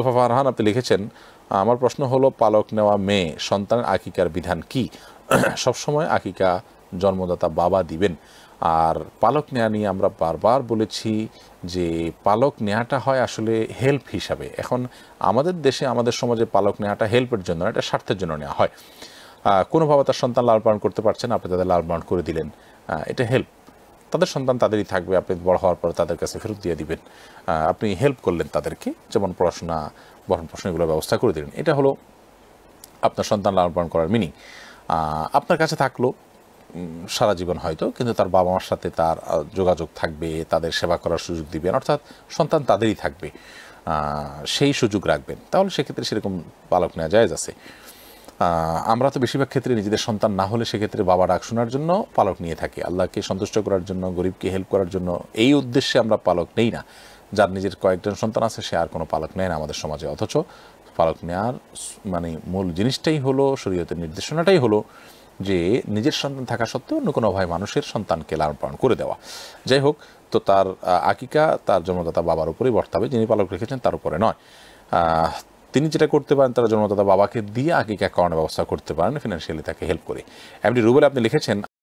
তোফা ফারহান আপনি লিখেছেন আমার প্রশ্ন হলো পালক নেওয়া মেয়ে সন্তানের আকিকার বিধান কি সবসময় আকিকা জন্মদাতা বাবা দিবেন আর পালক নেওয়া নিয়ে আমরা বারবার বলেছি যে পালক নেওয়াটা হয় আসলে হেল্প হিসাবে এখন আমাদের দেশে আমাদের সমাজে পালক নেওয়াটা হেল্পের জন্য এটা স্বার্থের জন্য নেওয়া হয় কোনো বাবা তার সন্তান লাল পালন করতে পারছেন আপনি তাদের লাল পালন করে দিলেন এটা হেল্প তাদের সন্তান তাদেরই থাকবে আপনি বড় হওয়ার পর তাদের কাছে ফেরত দিয়ে দিবেন আপনি হেল্প করলেন তাদেরকে যেমন পড়াশোনা বরণ পোষণ ব্যবস্থা করে দিলেন এটা হলো আপনার সন্তান লালন পালন করার মিনিং আপনার কাছে থাকলো সারা জীবন হয়তো কিন্তু তার বাবা মার সাথে তার যোগাযোগ থাকবে তাদের সেবা করার সুযোগ দিবেন অর্থাৎ সন্তান তাদেরই থাকবে সেই সুযোগ রাখবেন তাহলে সেক্ষেত্রে সেরকম পালক নেওয়া যায় আছে আমরা তো বেশিরভাগ ক্ষেত্রে নিজেদের সন্তান না হলে সেক্ষেত্রে বাবা ডাক শোনার জন্য পালক নিয়ে থাকি আল্লাহকে সন্তুষ্ট করার জন্য গরিবকে হেল্প করার জন্য এই উদ্দেশ্যে আমরা পালক নেই না যার নিজের কয়েকজন সন্তান আছে সে আর কোনো পালক নেয় না আমাদের সমাজে অথচ পালক নেওয়ার মানে মূল জিনিসটাই হলো শরীয়তের নির্দেশনাটাই হলো যে নিজের সন্তান থাকা সত্ত্বেও অন্য কোনো ভাই মানুষের সন্তানকে লালন পালন করে দেওয়া যাই হোক তো তার আকিকা তার জন্মদাতা বাবার উপরেই বর্তাবে যিনি পালক রেখেছেন তার উপরে নয় তিনি যেটা করতে পারেন তারা জন্মদাতা বাবাকে দিয়ে আকিকা করানোর ব্যবস্থা করতে পারেন ফিনান্সিয়ালি তাকে হেল্প করে এমনি রুবেল আপনি লিখেছেন